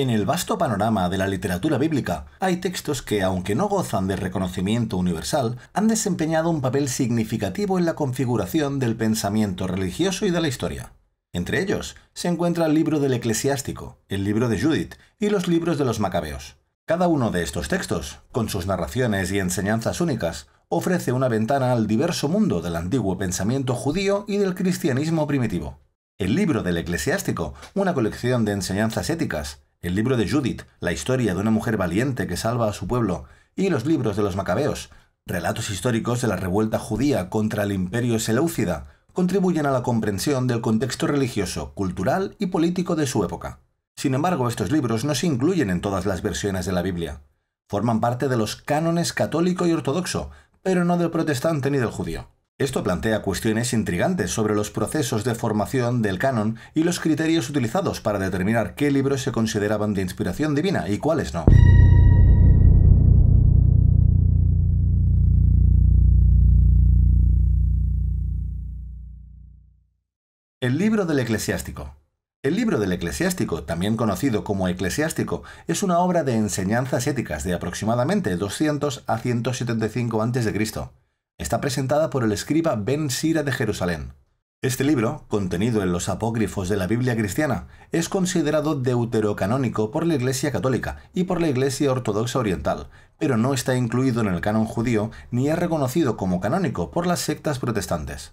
En el vasto panorama de la literatura bíblica hay textos que, aunque no gozan de reconocimiento universal, han desempeñado un papel significativo en la configuración del pensamiento religioso y de la historia. Entre ellos se encuentra el libro del eclesiástico, el libro de Judith y los libros de los macabeos. Cada uno de estos textos, con sus narraciones y enseñanzas únicas, ofrece una ventana al diverso mundo del antiguo pensamiento judío y del cristianismo primitivo. El libro del eclesiástico, una colección de enseñanzas éticas, el libro de Judith, la historia de una mujer valiente que salva a su pueblo, y los libros de los macabeos, relatos históricos de la revuelta judía contra el imperio seleucida, contribuyen a la comprensión del contexto religioso, cultural y político de su época. Sin embargo, estos libros no se incluyen en todas las versiones de la Biblia. Forman parte de los cánones católico y ortodoxo, pero no del protestante ni del judío. Esto plantea cuestiones intrigantes sobre los procesos de formación del canon y los criterios utilizados para determinar qué libros se consideraban de inspiración divina y cuáles no. El libro del eclesiástico. El libro del eclesiástico, también conocido como eclesiástico, es una obra de enseñanzas éticas de aproximadamente 200 a 175 a.C está presentada por el escriba Ben Sira de Jerusalén. Este libro, contenido en los apócrifos de la Biblia cristiana, es considerado deuterocanónico por la Iglesia Católica y por la Iglesia Ortodoxa Oriental, pero no está incluido en el canon judío ni es reconocido como canónico por las sectas protestantes.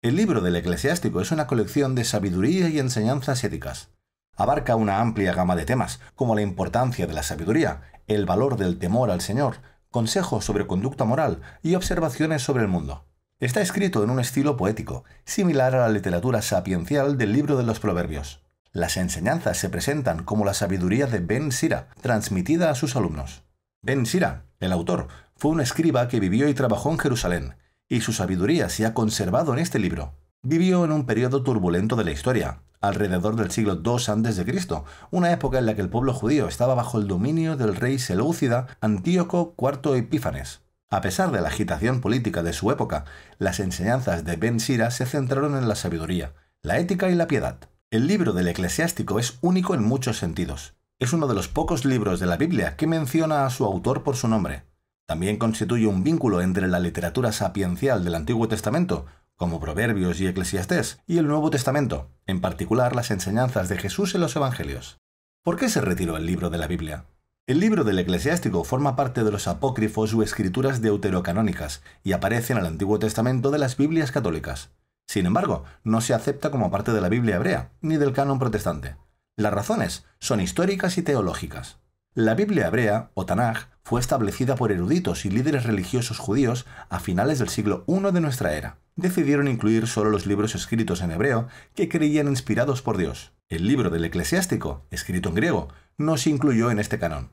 El libro del eclesiástico es una colección de sabiduría y enseñanzas éticas. Abarca una amplia gama de temas, como la importancia de la sabiduría, el valor del temor al Señor, consejos sobre conducta moral y observaciones sobre el mundo. Está escrito en un estilo poético, similar a la literatura sapiencial del libro de los Proverbios. Las enseñanzas se presentan como la sabiduría de Ben Sira, transmitida a sus alumnos. Ben Sira, el autor, fue un escriba que vivió y trabajó en Jerusalén, y su sabiduría se ha conservado en este libro. Vivió en un periodo turbulento de la historia, alrededor del siglo II a.C., una época en la que el pueblo judío estaba bajo el dominio del rey selúcida Antíoco IV Epífanes. A pesar de la agitación política de su época, las enseñanzas de Ben Sira se centraron en la sabiduría, la ética y la piedad. El libro del eclesiástico es único en muchos sentidos. Es uno de los pocos libros de la Biblia que menciona a su autor por su nombre. También constituye un vínculo entre la literatura sapiencial del Antiguo Testamento como Proverbios y Eclesiastés, y el Nuevo Testamento, en particular las enseñanzas de Jesús en los Evangelios. ¿Por qué se retiró el libro de la Biblia? El libro del eclesiástico forma parte de los apócrifos o escrituras deuterocanónicas y aparece en el Antiguo Testamento de las Biblias católicas. Sin embargo, no se acepta como parte de la Biblia hebrea ni del canon protestante. Las razones son históricas y teológicas. La Biblia hebrea, o Tanaj, fue establecida por eruditos y líderes religiosos judíos a finales del siglo I de nuestra era. Decidieron incluir solo los libros escritos en hebreo que creían inspirados por Dios. El libro del eclesiástico, escrito en griego, no se incluyó en este canon.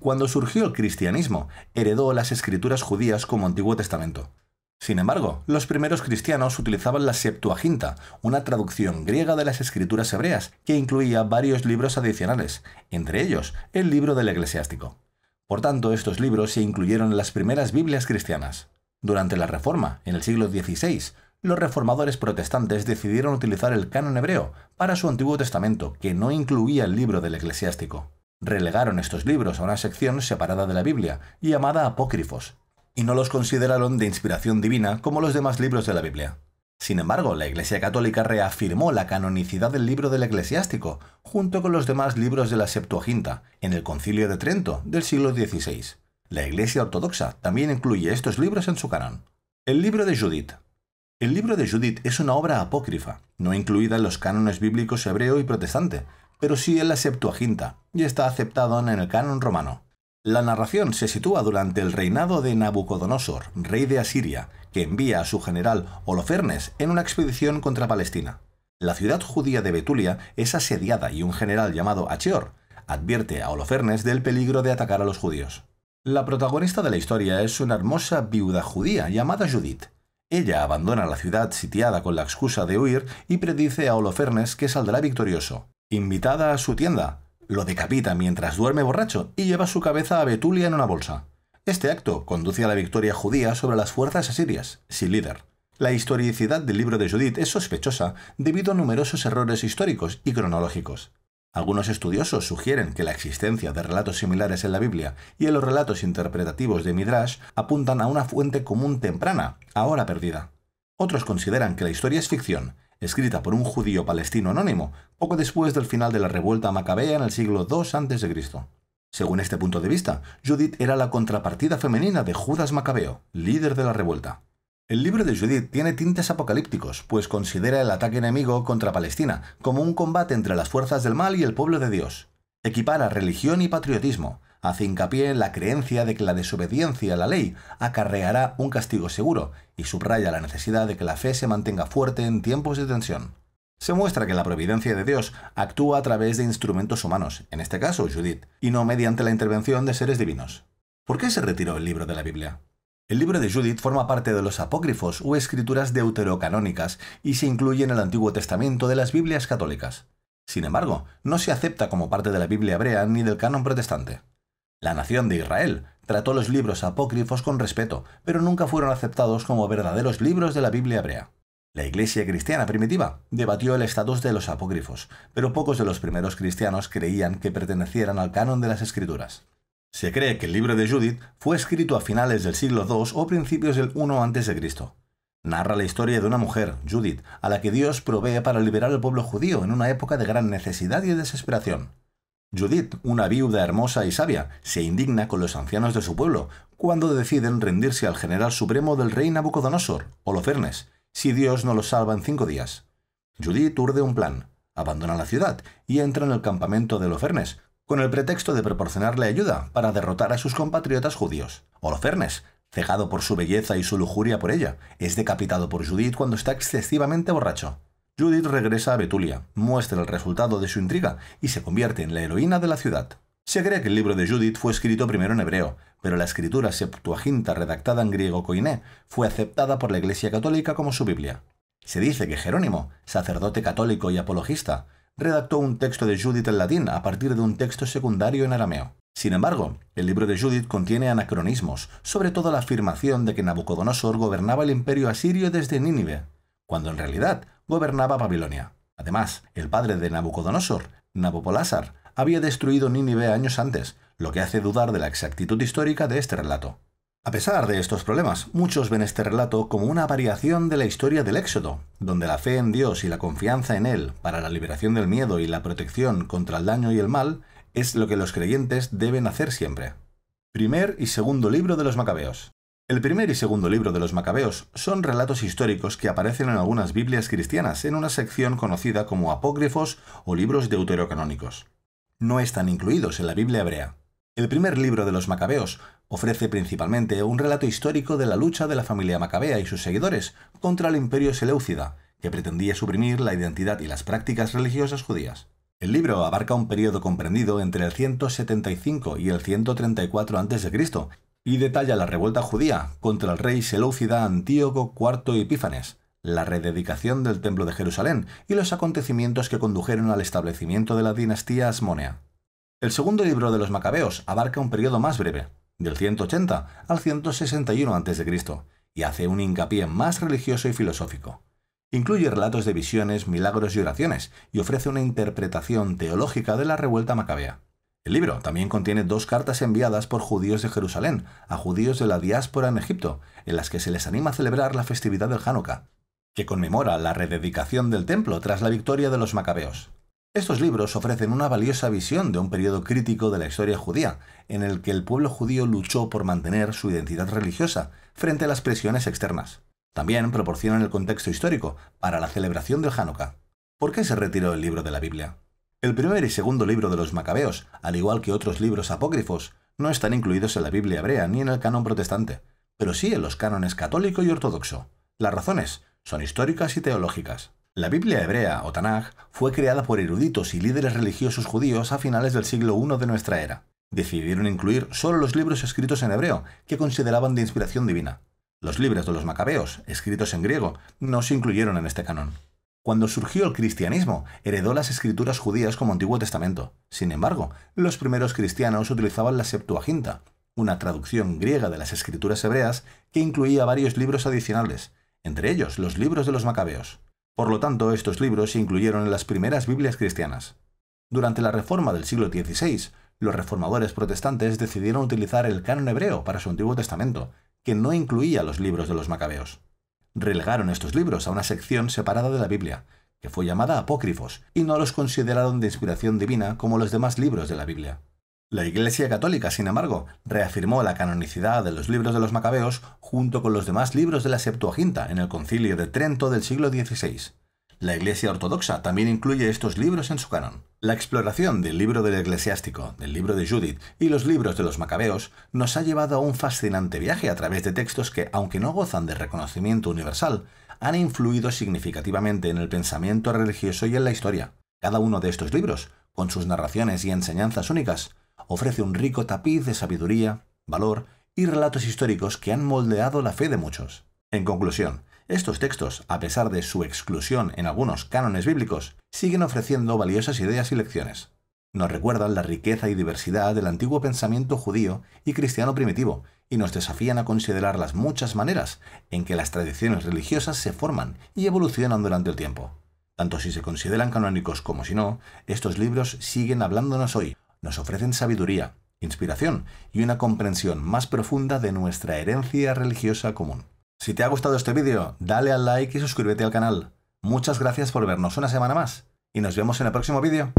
Cuando surgió el cristianismo, heredó las escrituras judías como Antiguo Testamento. Sin embargo, los primeros cristianos utilizaban la Septuaginta, una traducción griega de las escrituras hebreas, que incluía varios libros adicionales, entre ellos el libro del eclesiástico. Por tanto, estos libros se incluyeron en las primeras Biblias cristianas. Durante la Reforma, en el siglo XVI, los reformadores protestantes decidieron utilizar el canon hebreo para su Antiguo Testamento, que no incluía el libro del eclesiástico. Relegaron estos libros a una sección separada de la Biblia, llamada apócrifos, y no los consideraron de inspiración divina como los demás libros de la Biblia. Sin embargo, la Iglesia Católica reafirmó la canonicidad del libro del eclesiástico, junto con los demás libros de la Septuaginta, en el Concilio de Trento del siglo XVI. La Iglesia Ortodoxa también incluye estos libros en su canon. El libro de Judith. El libro de Judith es una obra apócrifa, no incluida en los cánones bíblicos hebreo y protestante, pero sí en la Septuaginta, y está aceptado en el canon romano. La narración se sitúa durante el reinado de Nabucodonosor, rey de Asiria, que envía a su general Holofernes en una expedición contra Palestina. La ciudad judía de Betulia es asediada y un general llamado Achior advierte a Holofernes del peligro de atacar a los judíos. La protagonista de la historia es una hermosa viuda judía llamada Judith. Ella abandona la ciudad sitiada con la excusa de huir y predice a Holofernes que saldrá victorioso. Invitada a su tienda, lo decapita mientras duerme borracho y lleva su cabeza a Betulia en una bolsa. Este acto conduce a la victoria judía sobre las fuerzas asirias, sin líder. La historicidad del libro de Judith es sospechosa debido a numerosos errores históricos y cronológicos. Algunos estudiosos sugieren que la existencia de relatos similares en la Biblia y en los relatos interpretativos de Midrash apuntan a una fuente común temprana, ahora perdida. Otros consideran que la historia es ficción, escrita por un judío palestino anónimo poco después del final de la revuelta macabea en el siglo II a.C. Según este punto de vista, Judith era la contrapartida femenina de Judas Macabeo, líder de la revuelta. El libro de Judith tiene tintes apocalípticos, pues considera el ataque enemigo contra Palestina como un combate entre las fuerzas del mal y el pueblo de Dios. Equipara religión y patriotismo, hace hincapié en la creencia de que la desobediencia a la ley acarreará un castigo seguro y subraya la necesidad de que la fe se mantenga fuerte en tiempos de tensión. Se muestra que la providencia de Dios actúa a través de instrumentos humanos, en este caso Judith, y no mediante la intervención de seres divinos. ¿Por qué se retiró el libro de la Biblia? El libro de Judith forma parte de los apócrifos o escrituras deuterocanónicas y se incluye en el Antiguo Testamento de las Biblias católicas. Sin embargo, no se acepta como parte de la Biblia hebrea ni del canon protestante. La nación de Israel trató los libros apócrifos con respeto, pero nunca fueron aceptados como verdaderos libros de la Biblia hebrea. La iglesia cristiana primitiva debatió el estatus de los apócrifos, pero pocos de los primeros cristianos creían que pertenecieran al canon de las escrituras. Se cree que el libro de Judith fue escrito a finales del siglo II o principios del I a.C. Narra la historia de una mujer, Judith, a la que Dios provee para liberar al pueblo judío en una época de gran necesidad y desesperación. Judith, una viuda hermosa y sabia, se indigna con los ancianos de su pueblo cuando deciden rendirse al general supremo del rey Nabucodonosor, Holofernes, si Dios no los salva en cinco días. Judith urde un plan, abandona la ciudad y entra en el campamento de Lofernes, con el pretexto de proporcionarle ayuda para derrotar a sus compatriotas judíos. Holofernes, cegado por su belleza y su lujuria por ella, es decapitado por Judith cuando está excesivamente borracho. Judith regresa a Betulia, muestra el resultado de su intriga y se convierte en la heroína de la ciudad. Se cree que el libro de Judith fue escrito primero en hebreo, pero la escritura septuaginta redactada en griego coiné fue aceptada por la Iglesia Católica como su Biblia. Se dice que Jerónimo, sacerdote católico y apologista, redactó un texto de Judith en latín a partir de un texto secundario en arameo. Sin embargo, el libro de Judith contiene anacronismos, sobre todo la afirmación de que Nabucodonosor gobernaba el imperio asirio desde Nínive, cuando en realidad gobernaba Babilonia. Además, el padre de Nabucodonosor, Nabopolásar, había destruido Nínive años antes, lo que hace dudar de la exactitud histórica de este relato. A pesar de estos problemas, muchos ven este relato como una variación de la historia del Éxodo, donde la fe en Dios y la confianza en Él para la liberación del miedo y la protección contra el daño y el mal es lo que los creyentes deben hacer siempre. Primer y segundo libro de los Macabeos. El primer y segundo libro de los Macabeos son relatos históricos que aparecen en algunas Biblias cristianas en una sección conocida como apócrifos o libros deuterocanónicos no están incluidos en la Biblia hebrea. El primer libro de los Macabeos ofrece principalmente un relato histórico de la lucha de la familia Macabea y sus seguidores contra el imperio Seleucida, que pretendía suprimir la identidad y las prácticas religiosas judías. El libro abarca un periodo comprendido entre el 175 y el 134 a.C. y detalla la revuelta judía contra el rey Seleucida Antíoco IV Epífanes, la rededicación del Templo de Jerusalén y los acontecimientos que condujeron al establecimiento de la dinastía Asmonea. El segundo libro de los Macabeos abarca un periodo más breve, del 180 al 161 a.C., y hace un hincapié más religioso y filosófico. Incluye relatos de visiones, milagros y oraciones, y ofrece una interpretación teológica de la revuelta macabea. El libro también contiene dos cartas enviadas por judíos de Jerusalén a judíos de la diáspora en Egipto, en las que se les anima a celebrar la festividad del Hanukkah, que conmemora la rededicación del templo tras la victoria de los macabeos. Estos libros ofrecen una valiosa visión de un periodo crítico de la historia judía, en el que el pueblo judío luchó por mantener su identidad religiosa frente a las presiones externas. También proporcionan el contexto histórico para la celebración del Hanukkah. ¿Por qué se retiró el libro de la Biblia? El primer y segundo libro de los Macabeos, al igual que otros libros apócrifos, no están incluidos en la Biblia hebrea ni en el canon protestante, pero sí en los cánones católico y ortodoxo. La razón es son históricas y teológicas. La Biblia hebrea, o Tanaj, fue creada por eruditos y líderes religiosos judíos a finales del siglo I de nuestra era. Decidieron incluir solo los libros escritos en hebreo, que consideraban de inspiración divina. Los libros de los macabeos, escritos en griego, no se incluyeron en este canon. Cuando surgió el cristianismo, heredó las escrituras judías como Antiguo Testamento. Sin embargo, los primeros cristianos utilizaban la Septuaginta, una traducción griega de las escrituras hebreas que incluía varios libros adicionales, entre ellos los libros de los macabeos. Por lo tanto, estos libros se incluyeron en las primeras Biblias cristianas. Durante la Reforma del siglo XVI, los reformadores protestantes decidieron utilizar el canon hebreo para su Antiguo Testamento, que no incluía los libros de los macabeos. Relegaron estos libros a una sección separada de la Biblia, que fue llamada apócrifos, y no los consideraron de inspiración divina como los demás libros de la Biblia. La Iglesia Católica, sin embargo, reafirmó la canonicidad de los libros de los Macabeos junto con los demás libros de la Septuaginta en el Concilio de Trento del siglo XVI. La Iglesia Ortodoxa también incluye estos libros en su canon. La exploración del libro del eclesiástico, del libro de Judith y los libros de los macabeos nos ha llevado a un fascinante viaje a través de textos que, aunque no gozan de reconocimiento universal, han influido significativamente en el pensamiento religioso y en la historia. Cada uno de estos libros, con sus narraciones y enseñanzas únicas, ofrece un rico tapiz de sabiduría, valor y relatos históricos que han moldeado la fe de muchos. En conclusión, estos textos, a pesar de su exclusión en algunos cánones bíblicos, siguen ofreciendo valiosas ideas y lecciones. Nos recuerdan la riqueza y diversidad del antiguo pensamiento judío y cristiano primitivo y nos desafían a considerar las muchas maneras en que las tradiciones religiosas se forman y evolucionan durante el tiempo. Tanto si se consideran canónicos como si no, estos libros siguen hablándonos hoy, nos ofrecen sabiduría, inspiración y una comprensión más profunda de nuestra herencia religiosa común. Si te ha gustado este vídeo, dale al like y suscríbete al canal. Muchas gracias por vernos una semana más y nos vemos en el próximo vídeo.